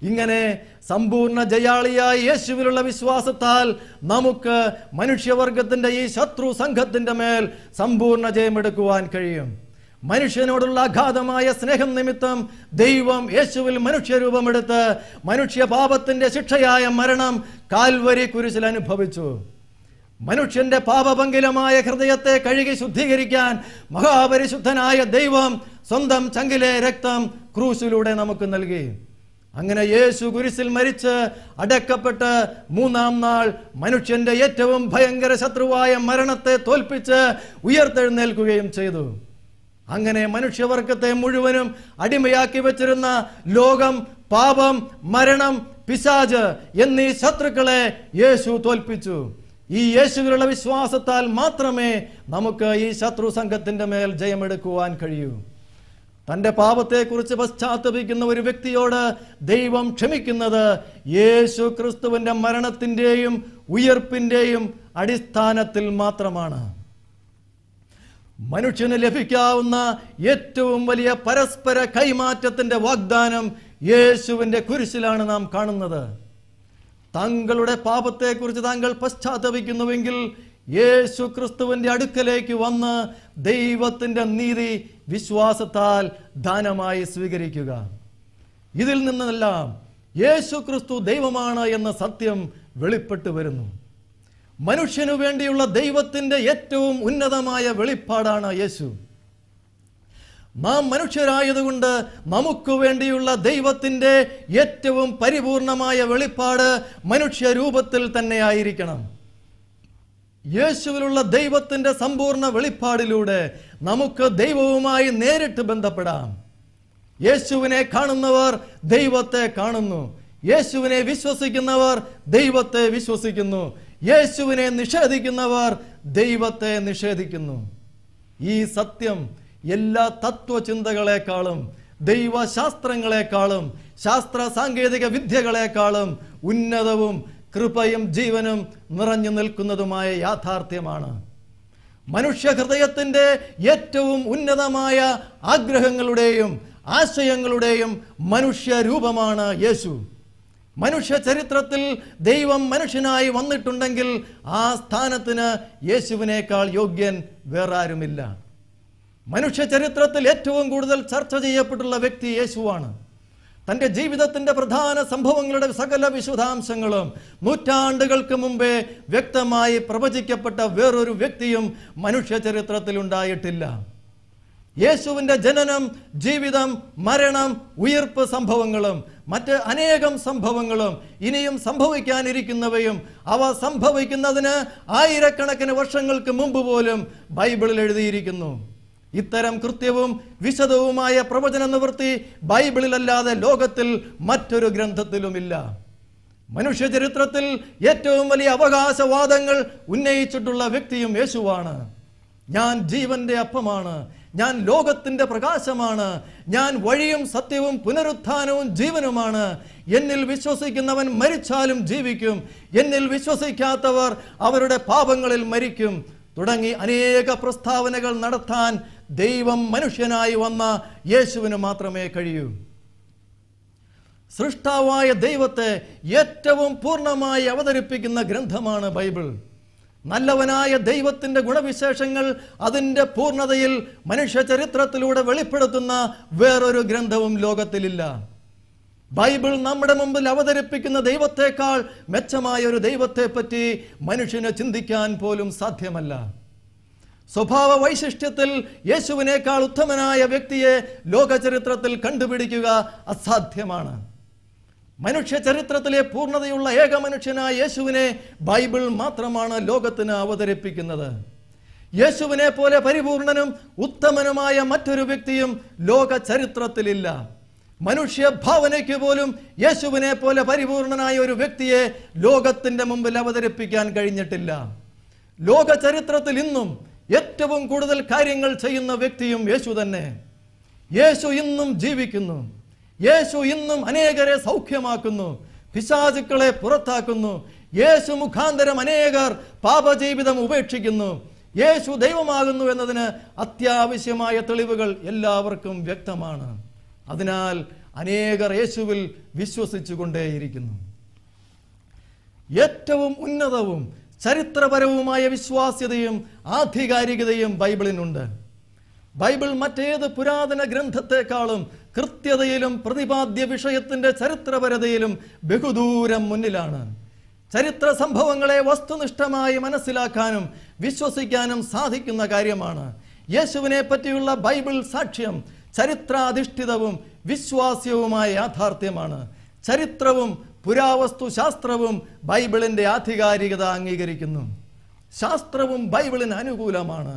ഇങ്ങനെ സമ്പൂർണ്ണ ജയാളിയായ യേശുവിലുള്ള വിശ്വാസത്താൽ നമുക്ക് മനുഷ്യവർഗത്തിന്റെ ഈ ശത്രു സംഘത്തിന്റെ മേൽ സമ്പൂർണ്ണ ജയമെടുക്കുവാൻ കഴിയും മനുഷ്യനോടുള്ള അഗാധമായ സ്നേഹം നിമിത്തം ദൈവം യേശുവിൽ മനുഷ്യരൂപമെടുത്ത് മനുഷ്യ പാപത്തിന്റെ ശിക്ഷയായ മരണം കാൽവരി കുരിശിൽ അനുഭവിച്ചു മനുഷ്യന്റെ പാപപങ്കിലമായ ഹൃദയത്തെ കഴുകി ശുദ്ധീകരിക്കാൻ മഹാപരിശുദ്ധനായ ദൈവം സ്വന്തം ചങ്കിലെ രക്തം ക്രൂശിലൂടെ നമുക്ക് നൽകി അങ്ങനെ യേശു കുരിശിൽ മരിച്ച് അടക്കപ്പെട്ട് മൂന്നാം നാൾ മനുഷ്യന്റെ ഏറ്റവും ഭയങ്കര ശത്രുവായ മരണത്തെ തോൽപ്പിച്ച് ഉയർത്തെഴുന്നേൽക്കുകയും ചെയ്തു അങ്ങനെ മനുഷ്യവർഗത്തെ മുഴുവനും അടിമയാക്കി വച്ചിരുന്ന ലോകം പാപം മരണം പിശാജ് എന്നീ ശത്രുക്കളെ യേശു തോൽപ്പിച്ചു ഈ യേശുവിലുള്ള വിശ്വാസത്താൽ മാത്രമേ നമുക്ക് ഈ ശത്രു സംഘത്തിന്റെ മേൽ ജയമെടുക്കുവാൻ കഴിയൂ തന്റെ പാപത്തെക്കുറിച്ച് പശ്ചാത്തപിക്കുന്ന ഒരു വ്യക്തിയോട് ദൈവം ക്ഷമിക്കുന്നത് യേശു ക്രിസ്തുവിൻ്റെ മരണത്തിൻ്റെയും ഉയർപ്പിൻ്റെയും അടിസ്ഥാനത്തിൽ മാത്രമാണ് മനുഷ്യന് ലഭിക്കാവുന്ന ഏറ്റവും വലിയ പരസ്പര കൈമാറ്റത്തിൻ്റെ വാഗ്ദാനം യേശുവിൻ്റെ കുരിശിലാണ് നാം കാണുന്നത് താങ്കളുടെ പാപത്തെക്കുറിച്ച് താങ്കൾ പശ്ചാത്തപിക്കുന്നുവെങ്കിൽ യേശു ക്രിസ്തുവിന്റെ അടുക്കലേക്ക് വന്ന് ദൈവത്തിന്റെ നീതി വിശ്വാസത്താൽ ദാനമായി സ്വീകരിക്കുക ഇതിൽ നിന്നെല്ലാം യേശു ക്രിസ്തു ദൈവമാണ് എന്ന സത്യം വെളിപ്പെട്ടു വരുന്നു മനുഷ്യനു വേണ്ടിയുള്ള ദൈവത്തിന്റെ ഏറ്റവും ഉന്നതമായ വെളിപ്പാടാണ് യേശു നാം മനുഷ്യരായതുകൊണ്ട് നമുക്ക് വേണ്ടിയുള്ള ദൈവത്തിന്റെ ഏറ്റവും പരിപൂർണമായ വെളിപ്പാട് മനുഷ്യരൂപത്തിൽ തന്നെ ആയിരിക്കണം യേശുവിലുള്ള ദൈവത്തിൻ്റെ സമ്പൂർണ്ണ വെളിപ്പാടിലൂടെ നമുക്ക് ദൈവവുമായി നേരിട്ട് ബന്ധപ്പെടാം യേശുവിനെ കാണുന്നവർ ദൈവത്തെ കാണുന്നു യേശുവിനെ വിശ്വസിക്കുന്നവർ ദൈവത്തെ വിശ്വസിക്കുന്നു യേശുവിനെ നിഷേധിക്കുന്നവർ ദൈവത്തെ നിഷേധിക്കുന്നു ഈ സത്യം എല്ലാ തത്വചിന്തകളെക്കാളും ദൈവശാസ്ത്രങ്ങളെക്കാളും ശാസ്ത്ര സാങ്കേതിക വിദ്യകളെക്കാളും ഉന്നതവും കൃപയും ജീവനും നിറഞ്ഞു നിൽക്കുന്നതുമായ യാഥാർത്ഥ്യമാണ് മനുഷ്യ ഹൃദയത്തിൻ്റെ ഏറ്റവും ഉന്നതമായ ആഗ്രഹങ്ങളുടെയും ആശയങ്ങളുടെയും മനുഷ്യരൂപമാണ് യേശു മനുഷ്യ ചരിത്രത്തിൽ ദൈവം മനുഷ്യനായി വന്നിട്ടുണ്ടെങ്കിൽ ആ സ്ഥാനത്തിന് യേശുവിനേക്കാൾ യോഗ്യൻ വേറെ ആരുമില്ല മനുഷ്യ ചരിത്രത്തിൽ ഏറ്റവും കൂടുതൽ ചർച്ച ചെയ്യപ്പെട്ടുള്ള വ്യക്തി യേശുവാണ് തൻ്റെ ജീവിതത്തിന്റെ പ്രധാന സംഭവങ്ങളുടെ സകല വിശദാംശങ്ങളും നൂറ്റാണ്ടുകൾക്ക് മുമ്പേ വ്യക്തമായി പ്രവചിക്കപ്പെട്ട വേറൊരു വ്യക്തിയും മനുഷ്യ ചരിത്രത്തിൽ ഉണ്ടായിട്ടില്ല യേശുവിൻ്റെ ജനനം ജീവിതം മരണം ഉയർപ്പ് സംഭവങ്ങളും മറ്റ് അനേകം സംഭവങ്ങളും ഇനിയും സംഭവിക്കാനിരിക്കുന്നവയും അവ സംഭവിക്കുന്നതിന് ആയിരക്കണക്കിന് വർഷങ്ങൾക്ക് മുമ്പ് പോലും ബൈബിളിൽ എഴുതിയിരിക്കുന്നു ഇത്തരം കൃത്യവും വിശദവുമായ പ്രവചന നിവൃത്തി ബൈബിളിലല്ലാതെ ലോകത്തിൽ മറ്റൊരു ഗ്രന്ഥത്തിലുമില്ല മനുഷ്യ ചരിത്രത്തിൽ ഏറ്റവും വലിയ അവകാശവാദങ്ങൾ ഉന്നയിച്ചിട്ടുള്ള വ്യക്തിയും യേശുവാണ് ഞാൻ ജീവന്റെ അപ്പമാണ് ഞാൻ ലോകത്തിന്റെ പ്രകാശമാണ് ഞാൻ വഴിയും സത്യവും പുനരുത്ഥാനവും ജീവനുമാണ് എന്നിൽ വിശ്വസിക്കുന്നവൻ മരിച്ചാലും ജീവിക്കും എന്നിൽ വിശ്വസിക്കാത്തവർ അവരുടെ പാപങ്ങളിൽ മരിക്കും തുടങ്ങി അനേക പ്രസ്താവനകൾ നടത്താൻ ദൈവം മനുഷ്യനായി വന്ന യേശുവിന് മാത്രമേ കഴിയൂ സൃഷ്ടാവായ ദൈവത്തെ ഏറ്റവും പൂർണ്ണമായി അവതരിപ്പിക്കുന്ന ഗ്രന്ഥമാണ് ബൈബിൾ നല്ലവനായ ദൈവത്തിൻ്റെ ഗുണവിശേഷങ്ങൾ അതിൻ്റെ പൂർണ്ണതയിൽ മനുഷ്യ ചരിത്രത്തിലൂടെ വെളിപ്പെടുത്തുന്ന വേറൊരു ഗ്രന്ഥവും ലോകത്തിലില്ല ബൈബിൾ നമ്മുടെ മുമ്പിൽ അവതരിപ്പിക്കുന്ന ദൈവത്തെക്കാൾ മെച്ചമായ ഒരു ദൈവത്തെപ്പറ്റി മനുഷ്യന് ചിന്തിക്കാൻ പോലും സാധ്യമല്ല സ്വഭാവ വൈശിഷ്ട്യത്തിൽ യേശുവിനേക്കാൾ ഉത്തമനായ വ്യക്തിയെ ലോകചരിത്രത്തിൽ കണ്ടുപിടിക്കുക അസാധ്യമാണ് മനുഷ്യ ചരിത്രത്തിലെ പൂർണ്ണതയുള്ള ഏക മനുഷ്യനായ യേശുവിനെ ബൈബിൾ മാത്രമാണ് ലോകത്തിന് അവതരിപ്പിക്കുന്നത് യേശുവിനെ പോലെ പരിപൂർണനും ഉത്തമനുമായ മറ്റൊരു വ്യക്തിയും ലോക ചരിത്രത്തിലില്ല മനുഷ്യ ഭാവനയ്ക്ക് പോലും യേശുവിനെ പോലെ പരിപൂർണനായ ഒരു വ്യക്തിയെ ലോകത്തിൻ്റെ മുമ്പിൽ അവതരിപ്പിക്കാൻ കഴിഞ്ഞിട്ടില്ല ലോക ചരിത്രത്തിൽ ഇന്നും ഏറ്റവും കൂടുതൽ കാര്യങ്ങൾ ചെയ്യുന്ന വ്യക്തിയും യേശു തന്നെ യേശു ഇന്നും ജീവിക്കുന്നു യേശു ഇന്നും അനേകരെ സൗഖ്യമാക്കുന്നു പിശാചുക്കളെ പുറത്താക്കുന്നു യേശു മുഖാന്തരം അനേകർ പാപജീവിതം ഉപേക്ഷിക്കുന്നു യേശു ദൈവമാകുന്നു എന്നതിന് അത്യാവശ്യമായ തെളിവുകൾ എല്ലാവർക്കും വ്യക്തമാണ് അതിനാൽ അനേകർ യേശുവിൽ വിശ്വസിച്ചു കൊണ്ടേയിരിക്കുന്നു ഏറ്റവും ഉന്നതവും ചരിത്രപരവുമായ വിശ്വാസ്യതയും ആധികാരികതയും ബൈബിളിനുണ്ട് ബൈബിൾ മറ്റേത് പുരാതന ഗ്രന്ഥത്തെക്കാളും കൃത്യതയിലും പ്രതിപാദ്യ വിഷയത്തിന്റെ ചരിത്രപരതയിലും ബഹുദൂരം മുന്നിലാണ് ചരിത്ര സംഭവങ്ങളെ വസ്തുനിഷ്ഠമായി മനസ്സിലാക്കാനും വിശ്വസിക്കാനും സാധിക്കുന്ന കാര്യമാണ് യേശുവിനെ പറ്റിയുള്ള ബൈബിൾ സാക്ഷ്യം ചരിത്രാധിഷ്ഠിതവും വിശ്വാസ്യവുമായ യാഥാർത്ഥ്യമാണ് ചരിത്രവും പുരാവസ്തു ശാസ്ത്രവും ബൈബിളിൻ്റെ ആധികാരികത അംഗീകരിക്കുന്നു ശാസ്ത്രവും ബൈബിളിന് അനുകൂലമാണ്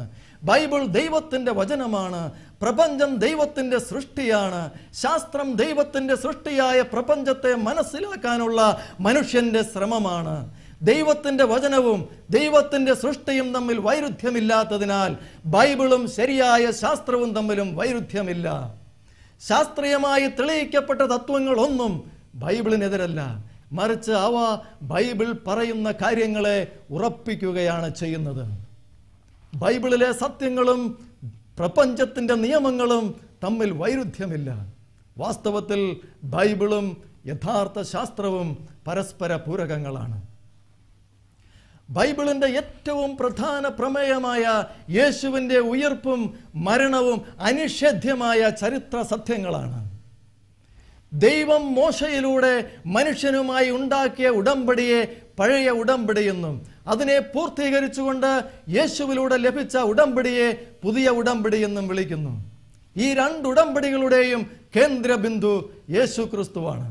ബൈബിൾ ദൈവത്തിൻ്റെ വചനമാണ് പ്രപഞ്ചം ദൈവത്തിൻ്റെ സൃഷ്ടിയാണ് ശാസ്ത്രം ദൈവത്തിൻ്റെ സൃഷ്ടിയായ പ്രപഞ്ചത്തെ മനസ്സിലാക്കാനുള്ള മനുഷ്യൻ്റെ ശ്രമമാണ് ദൈവത്തിൻ്റെ വചനവും ദൈവത്തിൻ്റെ സൃഷ്ടിയും തമ്മിൽ വൈരുദ്ധ്യമില്ലാത്തതിനാൽ ബൈബിളും ശരിയായ ശാസ്ത്രവും തമ്മിലും വൈരുദ്ധ്യമില്ല ശാസ്ത്രീയമായി തെളിയിക്കപ്പെട്ട തത്വങ്ങളൊന്നും ബൈബിളിനെതിരല്ല മറിച്ച് അവ ബൈബിൾ പറയുന്ന കാര്യങ്ങളെ ഉറപ്പിക്കുകയാണ് ചെയ്യുന്നത് ബൈബിളിലെ സത്യങ്ങളും പ്രപഞ്ചത്തിൻ്റെ നിയമങ്ങളും തമ്മിൽ വൈരുദ്ധ്യമില്ല വാസ്തവത്തിൽ ബൈബിളും യഥാർത്ഥ ശാസ്ത്രവും പരസ്പര പൂരകങ്ങളാണ് ബൈബിളിൻ്റെ ഏറ്റവും പ്രധാന പ്രമേയമായ യേശുവിൻ്റെ ഉയർപ്പും മരണവും അനിഷേധ്യമായ ചരിത്ര സത്യങ്ങളാണ് ദൈവം മോശയിലൂടെ മനുഷ്യനുമായി ഉണ്ടാക്കിയ ഉടമ്പടിയെ പഴയ ഉടമ്പടിയെന്നും അതിനെ പൂർത്തീകരിച്ചുകൊണ്ട് യേശുവിലൂടെ ലഭിച്ച ഉടമ്പടിയെ പുതിയ ഉടമ്പടിയെന്നും വിളിക്കുന്നു ഈ രണ്ട് ഉടമ്പടികളുടെയും കേന്ദ്രബിന്ദു യേശു ക്രിസ്തുവാണ്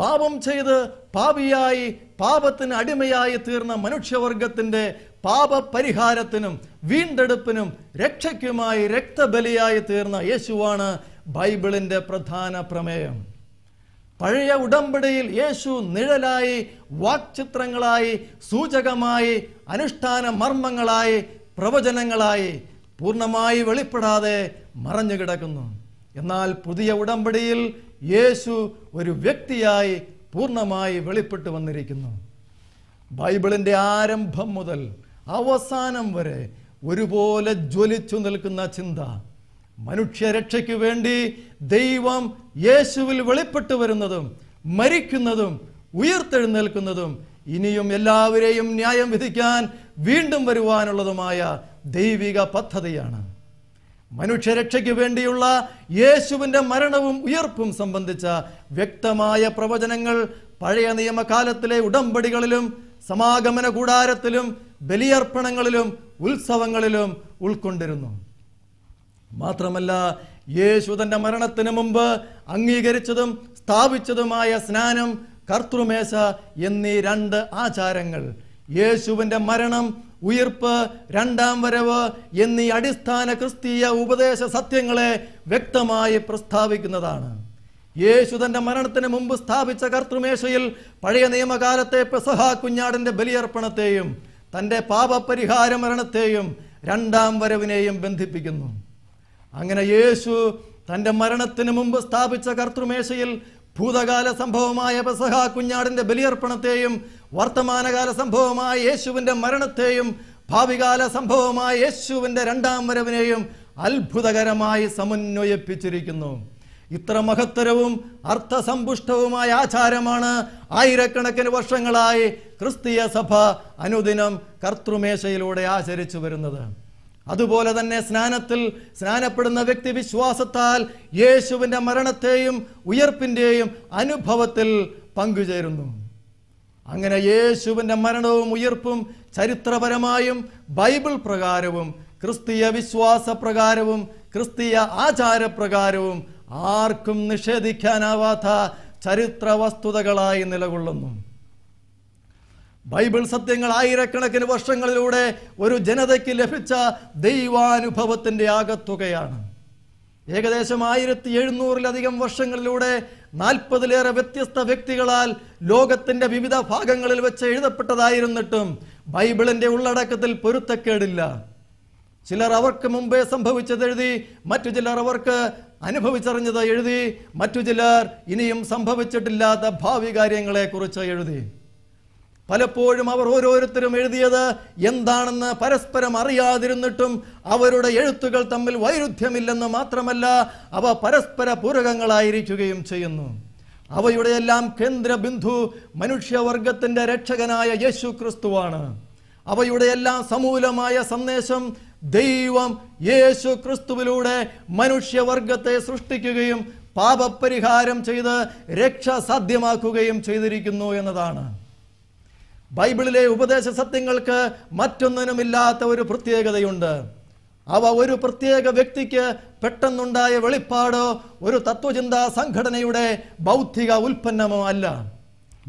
പാപം ചെയ്ത് പാപിയായി പാപത്തിന് അടിമയായി തീർന്ന പാപ പാപപരിഹാരത്തിനും വീണ്ടെടുപ്പിനും രക്ഷയ്ക്കുമായി രക്തബലിയായി തീർന്ന യേശുവാണ് ബൈബിളിൻ്റെ പ്രധാന പ്രമേയം പഴയ ഉടമ്പടിയിൽ യേശു നിഴലായി വാക്ചിത്രങ്ങളായി സൂചകമായി അനുഷ്ഠാന മർമ്മങ്ങളായി പ്രവചനങ്ങളായി പൂർണ്ണമായി വെളിപ്പെടാതെ മറഞ്ഞു കിടക്കുന്നു എന്നാൽ പുതിയ ഉടമ്പടിയിൽ യേശു ഒരു വ്യക്തിയായി പൂർണ്ണമായി വെളിപ്പെട്ടു വന്നിരിക്കുന്നു ബൈബിളിൻ്റെ ആരംഭം മുതൽ അവസാനം വരെ ഒരുപോലെ ജ്വലിച്ചു നിൽക്കുന്ന ചിന്ത മനുഷ്യരക്ഷയ്ക്ക് വേണ്ടി ദൈവം യേശുവിൽ വെളിപ്പെട്ടു വരുന്നതും മരിക്കുന്നതും ഉയർത്തെഴുന്നേൽക്കുന്നതും ഇനിയും എല്ലാവരെയും ന്യായം വിധിക്കാൻ വീണ്ടും വരുവാനുള്ളതുമായ ദൈവിക പദ്ധതിയാണ് മനുഷ്യരക്ഷയ്ക്ക് വേണ്ടിയുള്ള യേശുവിൻ്റെ മരണവും ഉയർപ്പും സംബന്ധിച്ച വ്യക്തമായ പ്രവചനങ്ങൾ പഴയ നിയമകാലത്തിലെ ഉടമ്പടികളിലും സമാഗമന കൂടാരത്തിലും ബലിയർപ്പണങ്ങളിലും ഉത്സവങ്ങളിലും ഉൾക്കൊണ്ടിരുന്നു മാത്രമല്ല യേശു തന്റെ മരണത്തിന് മുമ്പ് അംഗീകരിച്ചതും സ്ഥാപിച്ചതുമായ സ്നാനം കർത്തൃമേശ എന്നീ രണ്ട് ആചാരങ്ങൾ യേശുവിൻ്റെ മരണം ഉയർപ്പ് രണ്ടാം വരവ് എന്നീ അടിസ്ഥാന ക്രിസ്തീയ ഉപദേശ സത്യങ്ങളെ വ്യക്തമായി പ്രസ്താവിക്കുന്നതാണ് യേശു തന്റെ മരണത്തിന് മുമ്പ് സ്ഥാപിച്ച കർത്തൃമേശയിൽ പഴയ നിയമകാലത്തെ പെസഹ കുഞ്ഞാടിന്റെ ബലിയർപ്പണത്തെയും തൻ്റെ പാപപരിഹാര മരണത്തെയും രണ്ടാം വരവിനെയും ബന്ധിപ്പിക്കുന്നു അങ്ങനെ യേശു തൻ്റെ മരണത്തിന് മുമ്പ് സ്ഥാപിച്ച കർത്തൃമേശയിൽ ഭൂതകാല സംഭവമായ പെസഹ കുഞ്ഞാടിൻ്റെ ബലിയർപ്പണത്തെയും വർത്തമാനകാല സംഭവമായ യേശുവിൻ്റെ മരണത്തെയും ഭാവികാല സംഭവമായ യേശുവിൻ്റെ രണ്ടാം വരവിനെയും അത്ഭുതകരമായി സമന്വയിപ്പിച്ചിരിക്കുന്നു ഇത്ര മഹത്തരവും അർത്ഥസമ്പുഷ്ടവുമായ ആചാരമാണ് ആയിരക്കണക്കിന് വർഷങ്ങളായി ക്രിസ്തീയ സഭ അനുദിനം കർത്തൃമേശയിലൂടെ ആചരിച്ചു വരുന്നത് അതുപോലെ തന്നെ സ്നാനത്തിൽ സ്നാനപ്പെടുന്ന വ്യക്തി വിശ്വാസത്താൽ യേശുവിൻ്റെ മരണത്തെയും ഉയർപ്പിൻ്റെയും അനുഭവത്തിൽ പങ്കുചേരുന്നു അങ്ങനെ യേശുവിൻ്റെ മരണവും ഉയർപ്പും ചരിത്രപരമായും ബൈബിൾ പ്രകാരവും ക്രിസ്തീയ വിശ്വാസ പ്രകാരവും ക്രിസ്തീയ ആചാരപ്രകാരവും ആർക്കും നിഷേധിക്കാനാവാത്ത ചരിത്ര വസ്തുതകളായി നിലകൊള്ളുന്നു ബൈബിൾ സത്യങ്ങൾ ആയിരക്കണക്കിന് വർഷങ്ങളിലൂടെ ഒരു ജനതയ്ക്ക് ലഭിച്ച ദൈവാനുഭവത്തിൻ്റെ ആകത്തുകയാണ് ഏകദേശം ആയിരത്തി എഴുന്നൂറിലധികം വർഷങ്ങളിലൂടെ നാൽപ്പതിലേറെ വ്യത്യസ്ത വ്യക്തികളാൽ ലോകത്തിൻ്റെ വിവിധ ഭാഗങ്ങളിൽ വെച്ച് എഴുതപ്പെട്ടതായിരുന്നിട്ടും ബൈബിളിൻ്റെ ഉള്ളടക്കത്തിൽ പൊരുത്തക്കേടില്ല ചിലർ അവർക്ക് മുമ്പേ സംഭവിച്ചത് എഴുതി മറ്റു ചിലർ അവർക്ക് അനുഭവിച്ചറിഞ്ഞത് എഴുതി മറ്റു ചിലർ ഇനിയും സംഭവിച്ചിട്ടില്ലാത്ത ഭാവി കാര്യങ്ങളെക്കുറിച്ച് എഴുതി പലപ്പോഴും അവർ ഓരോരുത്തരും എഴുതിയത് എന്താണെന്ന് പരസ്പരം അറിയാതിരുന്നിട്ടും അവരുടെ എഴുത്തുകൾ തമ്മിൽ വൈരുദ്ധ്യമില്ലെന്ന് മാത്രമല്ല അവ പരസ്പര പൂരകങ്ങളായിരിക്കുകയും ചെയ്യുന്നു അവയുടെയെല്ലാം കേന്ദ്രബിന്ദു മനുഷ്യവർഗത്തിന്റെ രക്ഷകനായ യേശു ക്രിസ്തുവാണ് അവയുടെയെല്ലാം സമൂലമായ സന്ദേശം ദൈവം യേശു ക്രിസ്തുവിലൂടെ മനുഷ്യവർഗത്തെ സൃഷ്ടിക്കുകയും പാപപരിഹാരം ചെയ്ത് രക്ഷ സാധ്യമാക്കുകയും ചെയ്തിരിക്കുന്നു എന്നതാണ് ബൈബിളിലെ ഉപദേശ സത്യങ്ങൾക്ക് മറ്റൊന്നിനുമില്ലാത്ത ഒരു പ്രത്യേകതയുണ്ട് അവ ഒരു പ്രത്യേക വ്യക്തിക്ക് പെട്ടെന്നുണ്ടായ വെളിപ്പാടോ ഒരു തത്വചിന്താ സംഘടനയുടെ ബൗദ്ധിക ഉൽപ്പന്നമോ അല്ല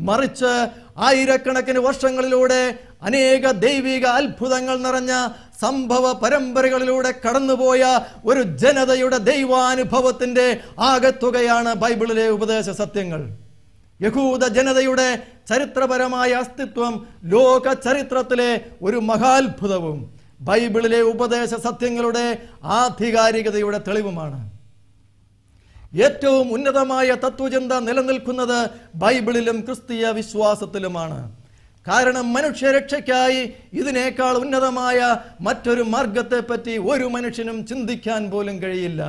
മറിച്ച് ആയിരക്കണക്കിന് വർഷങ്ങളിലൂടെ അനേക ദൈവിക അത്ഭുതങ്ങൾ നിറഞ്ഞ സംഭവ പരമ്പരകളിലൂടെ കടന്നുപോയ ഒരു ജനതയുടെ ദൈവാനുഭവത്തിൻ്റെ ആകത്തുകയാണ് ബൈബിളിലെ ഉപദേശ സത്യങ്ങൾ യഹൂദ ജനതയുടെ ചരിത്രപരമായ അസ്തിത്വം ലോക ചരിത്രത്തിലെ ഒരു മഹാത്ഭുതവും ബൈബിളിലെ ഉപദേശ സത്യങ്ങളുടെ ആധികാരികതയുടെ തെളിവുമാണ് ഏറ്റവും ഉന്നതമായ തത്വചിന്ത നിലനിൽക്കുന്നത് ബൈബിളിലും ക്രിസ്തീയ വിശ്വാസത്തിലുമാണ് കാരണം മനുഷ്യരക്ഷയ്ക്കായി ഇതിനേക്കാൾ ഉന്നതമായ മറ്റൊരു മാർഗത്തെപ്പറ്റി ഒരു മനുഷ്യനും ചിന്തിക്കാൻ പോലും കഴിയില്ല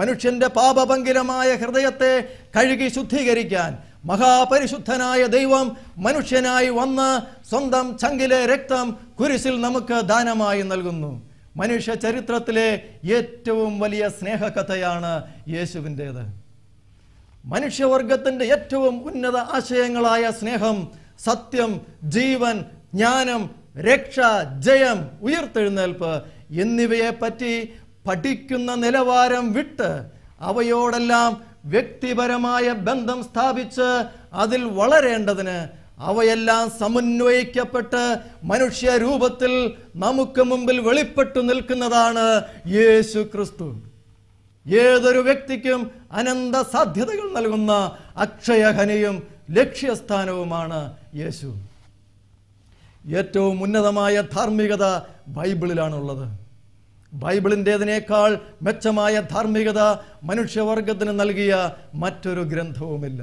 മനുഷ്യന്റെ പാപഭങ്കിരമായ ഹൃദയത്തെ കഴുകി ശുദ്ധീകരിക്കാൻ മഹാപരിശുദ്ധനായ ദൈവം മനുഷ്യനായി വന്ന് സ്വന്തം ചങ്കിലെ രക്തം കുരിശിൽ നമുക്ക് ദാനമായി നൽകുന്നു മനുഷ്യ ചരിത്രത്തിലെ ഏറ്റവും വലിയ സ്നേഹകഥയാണ് യേശുവിൻ്റേത് മനുഷ്യവർഗത്തിൻ്റെ ഏറ്റവും ഉന്നത ആശയങ്ങളായ സ്നേഹം സത്യം ജീവൻ ജ്ഞാനം രക്ഷ ജയം ഉയർത്തെഴുന്നേൽപ്പ് എന്നിവയെപ്പറ്റി പഠിക്കുന്ന നിലവാരം വിട്ട് അവയോടെല്ലാം വ്യക്തിപരമായ ബന്ധം സ്ഥാപിച്ച് അതിൽ വളരേണ്ടതിന് അവയെല്ലാം സമന്വയിക്കപ്പെട്ട് മനുഷ്യ രൂപത്തിൽ നമുക്ക് മുമ്പിൽ വെളിപ്പെട്ടു നിൽക്കുന്നതാണ് യേശു ക്രിസ്തു ഏതൊരു വ്യക്തിക്കും അനന്ത സാധ്യതകൾ നൽകുന്ന അക്ഷയഖനിയും ലക്ഷ്യസ്ഥാനവുമാണ് യേശു ഏറ്റവും ഉന്നതമായ ധാർമ്മികത ബൈബിളിലാണുള്ളത് ബൈബിളിൻ്റെതിനേക്കാൾ മെച്ചമായ ധാർമ്മികത മനുഷ്യവർഗത്തിന് നൽകിയ മറ്റൊരു ഗ്രന്ഥവുമില്ല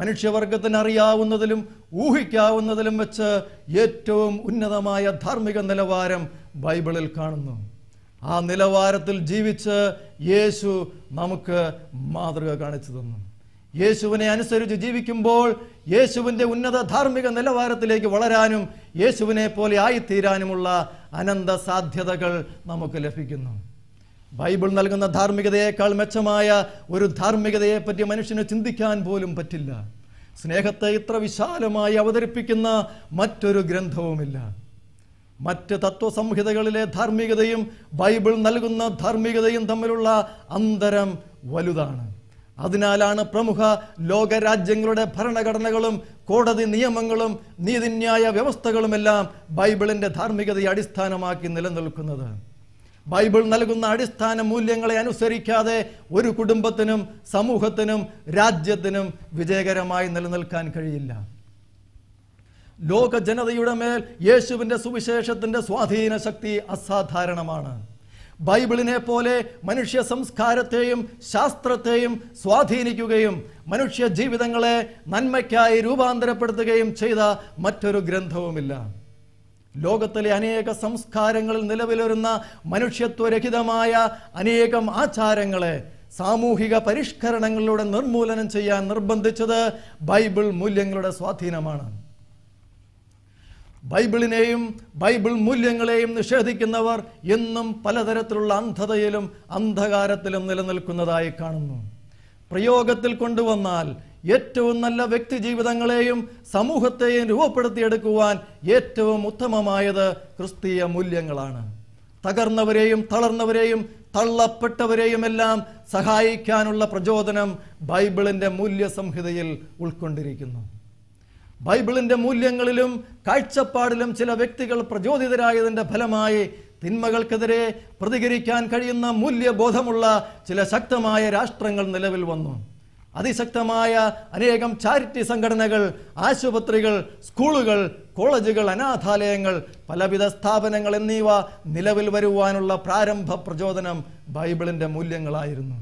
മനുഷ്യവർഗത്തിന് അറിയാവുന്നതിലും ഊഹിക്കാവുന്നതിലും വെച്ച് ഏറ്റവും ഉന്നതമായ ധാർമ്മിക നിലവാരം ബൈബിളിൽ കാണുന്നു ആ നിലവാരത്തിൽ ജീവിച്ച് യേശു നമുക്ക് മാതൃക കാണിച്ചു തന്നു യേശുവിനെ അനുസരിച്ച് ജീവിക്കുമ്പോൾ യേശുവിൻ്റെ ഉന്നത ധാർമ്മിക നിലവാരത്തിലേക്ക് വളരാനും യേശുവിനെ പോലെ ആയിത്തീരാനുമുള്ള അനന്ത സാധ്യതകൾ നമുക്ക് ലഭിക്കുന്നു ബൈബിൾ നൽകുന്ന ധാർമ്മികതയേക്കാൾ മെച്ചമായ ഒരു പറ്റി മനുഷ്യന് ചിന്തിക്കാൻ പോലും പറ്റില്ല സ്നേഹത്തെ ഇത്ര വിശാലമായി അവതരിപ്പിക്കുന്ന മറ്റൊരു ഗ്രന്ഥവുമില്ല മറ്റ് തത്വസംഹിതകളിലെ ധാർമ്മികതയും ബൈബിൾ നൽകുന്ന ധാർമ്മികതയും തമ്മിലുള്ള അന്തരം വലുതാണ് അതിനാലാണ് പ്രമുഖ ലോകരാജ്യങ്ങളുടെ ഭരണഘടനകളും കോടതി നിയമങ്ങളും നീതിന്യായ വ്യവസ്ഥകളുമെല്ലാം ബൈബിളിൻ്റെ ധാർമ്മികതയെ അടിസ്ഥാനമാക്കി നിലനിൽക്കുന്നത് ബൈബിൾ നൽകുന്ന അടിസ്ഥാന മൂല്യങ്ങളെ അനുസരിക്കാതെ ഒരു കുടുംബത്തിനും സമൂഹത്തിനും രാജ്യത്തിനും വിജയകരമായി നിലനിൽക്കാൻ കഴിയില്ല ലോക ജനതയുടെ മേൽ യേശുവിൻ്റെ സുവിശേഷത്തിൻ്റെ സ്വാധീന ശക്തി അസാധാരണമാണ് ബൈബിളിനെ പോലെ മനുഷ്യ സംസ്കാരത്തെയും ശാസ്ത്രത്തെയും സ്വാധീനിക്കുകയും മനുഷ്യ ജീവിതങ്ങളെ നന്മയ്ക്കായി രൂപാന്തരപ്പെടുത്തുകയും ചെയ്ത മറ്റൊരു ഗ്രന്ഥവുമില്ല ലോകത്തിലെ അനേക സംസ്കാരങ്ങളിൽ നിലവിലിരുന്ന മനുഷ്യത്വരഹിതമായ അനേകം ആചാരങ്ങളെ സാമൂഹിക പരിഷ്കരണങ്ങളിലൂടെ നിർമൂലനം ചെയ്യാൻ നിർബന്ധിച്ചത് ബൈബിൾ മൂല്യങ്ങളുടെ സ്വാധീനമാണ് ബൈബിളിനെയും ബൈബിൾ മൂല്യങ്ങളെയും നിഷേധിക്കുന്നവർ എന്നും പലതരത്തിലുള്ള അന്ധതയിലും അന്ധകാരത്തിലും നിലനിൽക്കുന്നതായി കാണുന്നു പ്രയോഗത്തിൽ കൊണ്ടുവന്നാൽ ഏറ്റവും നല്ല വ്യക്തി ജീവിതങ്ങളെയും സമൂഹത്തെയും രൂപപ്പെടുത്തിയെടുക്കുവാൻ ഏറ്റവും ഉത്തമമായത് ക്രിസ്തീയ മൂല്യങ്ങളാണ് തകർന്നവരെയും തളർന്നവരെയും തള്ളപ്പെട്ടവരെയും എല്ലാം സഹായിക്കാനുള്ള പ്രചോദനം ബൈബിളിൻ്റെ മൂല്യസംഹിതയിൽ ഉൾക്കൊണ്ടിരിക്കുന്നു ബൈബിളിന്റെ മൂല്യങ്ങളിലും കാഴ്ചപ്പാടിലും ചില വ്യക്തികൾ പ്രചോദിതരായതിൻ്റെ ഫലമായി തിന്മകൾക്കെതിരെ പ്രതികരിക്കാൻ കഴിയുന്ന മൂല്യബോധമുള്ള ചില ശക്തമായ രാഷ്ട്രങ്ങൾ നിലവിൽ വന്നു അതിശക്തമായ അനേകം ചാരിറ്റി സംഘടനകൾ ആശുപത്രികൾ സ്കൂളുകൾ കോളേജുകൾ അനാഥാലയങ്ങൾ പലവിധ സ്ഥാപനങ്ങൾ എന്നിവ നിലവിൽ വരുവാനുള്ള പ്രാരംഭ പ്രചോദനം ബൈബിളിൻ്റെ മൂല്യങ്ങളായിരുന്നു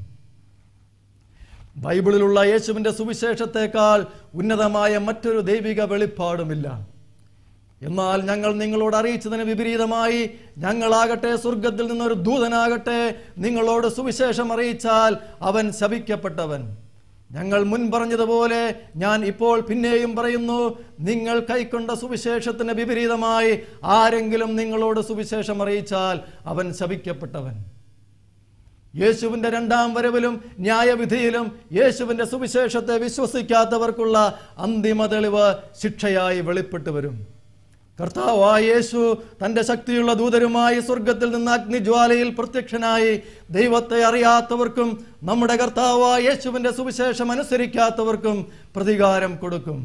ബൈബിളിലുള്ള യേശുവിൻ്റെ സുവിശേഷത്തേക്കാൾ ഉന്നതമായ മറ്റൊരു ദൈവിക വെളിപ്പാടുമില്ല എന്നാൽ ഞങ്ങൾ നിങ്ങളോട് അറിയിച്ചതിന് വിപരീതമായി ഞങ്ങളാകട്ടെ സ്വർഗത്തിൽ നിന്നൊരു ദൂതനാകട്ടെ നിങ്ങളോട് സുവിശേഷം അറിയിച്ചാൽ അവൻ ശപിക്കപ്പെട്ടവൻ ഞങ്ങൾ മുൻ പറഞ്ഞതുപോലെ ഞാൻ ഇപ്പോൾ പിന്നെയും പറയുന്നു നിങ്ങൾ കൈക്കൊണ്ട സുവിശേഷത്തിന് വിപരീതമായി ആരെങ്കിലും നിങ്ങളോട് സുവിശേഷം അറിയിച്ചാൽ അവൻ ശപിക്കപ്പെട്ടവൻ യേശുവിൻ്റെ രണ്ടാം വരവിലും ന്യായവിധിയിലും യേശുവിൻ്റെ സുവിശേഷത്തെ വിശ്വസിക്കാത്തവർക്കുള്ള അന്തിമ തെളിവ് ശിക്ഷയായി വെളിപ്പെട്ടു വരും കർത്താവായ യേശു തൻ്റെ ശക്തിയുള്ള ദൂതരുമായി സ്വർഗത്തിൽ നിന്ന് അഗ്നിജ്വാലയിൽ പ്രത്യക്ഷനായി ദൈവത്തെ അറിയാത്തവർക്കും നമ്മുടെ കർത്താവായ യേശുവിൻ്റെ സുവിശേഷം അനുസരിക്കാത്തവർക്കും പ്രതികാരം കൊടുക്കും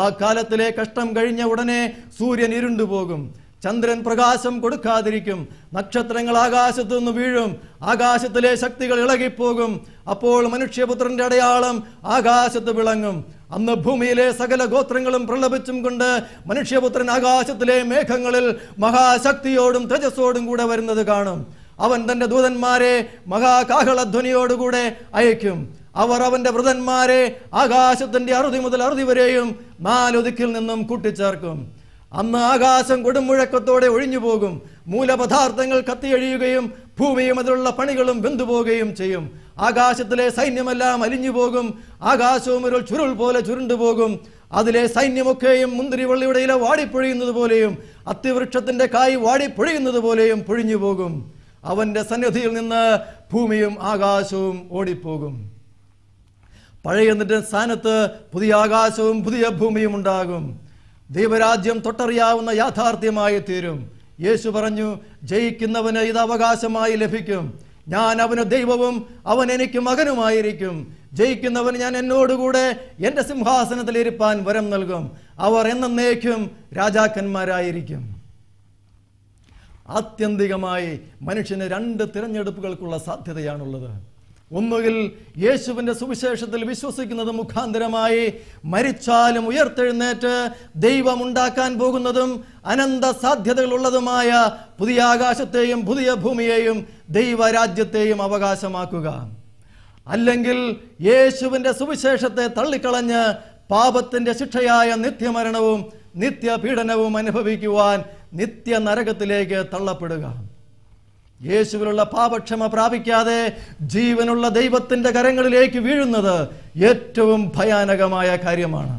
ആ കാലത്തിലെ കഷ്ടം കഴിഞ്ഞ ഉടനെ സൂര്യൻ ഇരുണ്ടുപോകും ചന്ദ്രൻ പ്രകാശം കൊടുക്കാതിരിക്കും നക്ഷത്രങ്ങൾ ആകാശത്തു നിന്ന് വീഴും ആകാശത്തിലെ ശക്തികൾ ഇളകിപ്പോകും അപ്പോൾ മനുഷ്യപുത്രന്റെ അടയാളം ആകാശത്ത് വിളങ്ങും അന്ന് ഭൂമിയിലെ സകല ഗോത്രങ്ങളും പ്രലപിച്ചും കൊണ്ട് മനുഷ്യപുത്രൻ ആകാശത്തിലെ മേഘങ്ങളിൽ മഹാശക്തിയോടും തേജസ്സോടും കൂടെ വരുന്നത് കാണും അവൻ തന്റെ ദൂതന്മാരെ മഹാകാഹളധ്വനിയോടുകൂടെ അയക്കും അവർ അവന്റെ വ്രതന്മാരെ ആകാശത്തിന്റെ അറുതി മുതൽ അറുതി വരെയും നാലൊതുക്കിൽ നിന്നും കൂട്ടിച്ചേർക്കും അന്ന് ആകാശം കൊടുമുഴക്കത്തോടെ ഒഴിഞ്ഞു പോകും മൂലപദാർത്ഥങ്ങൾ കത്തിയഴിയുകയും ഭൂമിയും അതിലുള്ള പണികളും വെന്തുപോകുകയും ചെയ്യും ആകാശത്തിലെ സൈന്യമെല്ലാം അലിഞ്ഞു പോകും ആകാശവും ഒരു ചുരുൾ പോലെ ചുരുണ്ടുപോകും അതിലെ സൈന്യമൊക്കെയും മുന്തിരിവള്ളിയുടെ ഇല വാടിപ്പൊഴിയുന്നത് പോലെയും അത്തിവൃക്ഷത്തിൻ്റെ കായ് വാടിപ്പൊഴിയുന്നത് പോലെയും പൊഴിഞ്ഞു പോകും അവന്റെ സന്നിധിയിൽ നിന്ന് ഭൂമിയും ആകാശവും ഓടിപ്പോകും പഴയ സ്ഥാനത്ത് പുതിയ ആകാശവും പുതിയ ഭൂമിയും ഉണ്ടാകും ദൈവരാജ്യം തൊട്ടറിയാവുന്ന യാഥാർത്ഥ്യമായി തീരും യേശു പറഞ്ഞു ജയിക്കുന്നവന് ഇത് അവകാശമായി ലഭിക്കും ഞാൻ അവന് ദൈവവും അവൻ എനിക്ക് മകനുമായിരിക്കും ജയിക്കുന്നവൻ ഞാൻ എന്നോടുകൂടെ എൻ്റെ സിംഹാസനത്തിൽ ഇരുപ്പാൻ വരം നൽകും അവർ എന്നേക്കും രാജാക്കന്മാരായിരിക്കും ആത്യന്തികമായി മനുഷ്യന് രണ്ട് തിരഞ്ഞെടുപ്പുകൾക്കുള്ള സാധ്യതയാണുള്ളത് ഒന്നുകിൽ യേശുവിൻ്റെ സുവിശേഷത്തിൽ വിശ്വസിക്കുന്നത് മുഖാന്തരമായി മരിച്ചാലും ഉയർത്തെഴുന്നേറ്റ് ദൈവമുണ്ടാക്കാൻ പോകുന്നതും അനന്ത സാധ്യതകളുള്ളതുമായ പുതിയ ആകാശത്തെയും പുതിയ ഭൂമിയെയും ദൈവരാജ്യത്തെയും അവകാശമാക്കുക അല്ലെങ്കിൽ യേശുവിൻ്റെ സുവിശേഷത്തെ തള്ളിക്കളഞ്ഞ് പാപത്തിൻ്റെ ശിക്ഷയായ നിത്യമരണവും നിത്യപീഡനവും അനുഭവിക്കുവാൻ നിത്യ നരകത്തിലേക്ക് തള്ളപ്പെടുക യേശുവിലുള്ള പാപക്ഷമ പ്രാപിക്കാതെ ജീവനുള്ള ദൈവത്തിന്റെ കരങ്ങളിലേക്ക് വീഴുന്നത് ഏറ്റവും ഭയാനകമായ കാര്യമാണ്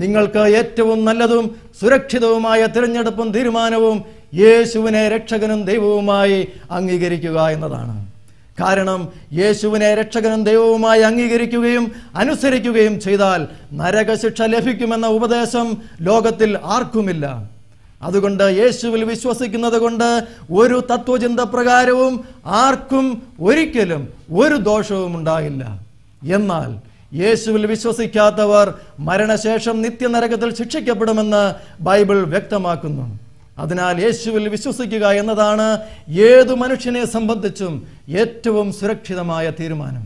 നിങ്ങൾക്ക് ഏറ്റവും നല്ലതും സുരക്ഷിതവുമായ തിരഞ്ഞെടുപ്പും തീരുമാനവും യേശുവിനെ രക്ഷകനും ദൈവവുമായി അംഗീകരിക്കുക എന്നതാണ് കാരണം യേശുവിനെ രക്ഷകനും ദൈവവുമായി അംഗീകരിക്കുകയും അനുസരിക്കുകയും ചെയ്താൽ നരകശിക്ഷ ലഭിക്കുമെന്ന ഉപദേശം ലോകത്തിൽ ആർക്കുമില്ല അതുകൊണ്ട് യേശുവിൽ വിശ്വസിക്കുന്നത് കൊണ്ട് ഒരു തത്വചിന്ത പ്രകാരവും ആർക്കും ഒരിക്കലും ഒരു ദോഷവും ഉണ്ടാകില്ല എന്നാൽ യേശുവിൽ വിശ്വസിക്കാത്തവർ മരണശേഷം നിത്യനരകത്തിൽ ശിക്ഷിക്കപ്പെടുമെന്ന് ബൈബിൾ വ്യക്തമാക്കുന്നു അതിനാൽ യേശുവിൽ വിശ്വസിക്കുക എന്നതാണ് ഏതു മനുഷ്യനെ സംബന്ധിച്ചും ഏറ്റവും സുരക്ഷിതമായ തീരുമാനം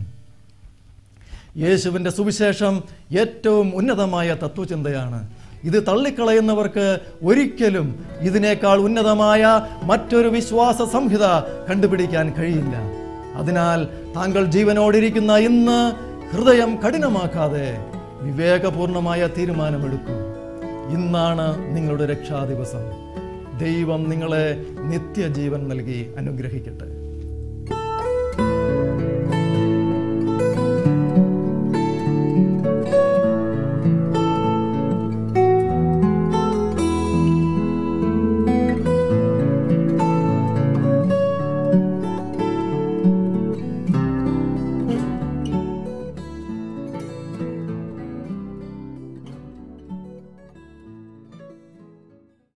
യേശുവിൻ്റെ സുവിശേഷം ഏറ്റവും ഉന്നതമായ തത്വചിന്തയാണ് ഇത് തള്ളിക്കളയുന്നവർക്ക് ഒരിക്കലും ഇതിനേക്കാൾ ഉന്നതമായ മറ്റൊരു വിശ്വാസ സംഹിത കണ്ടുപിടിക്കാൻ കഴിയില്ല അതിനാൽ താങ്കൾ ജീവനോടിരിക്കുന്ന ഇന്ന് ഹൃദയം കഠിനമാക്കാതെ വിവേകപൂർണമായ തീരുമാനമെടുക്കൂ ഇന്നാണ് നിങ്ങളുടെ രക്ഷാദിവസം ദൈവം നിങ്ങളെ നിത്യജീവൻ നൽകി അനുഗ്രഹിക്കട്ടെ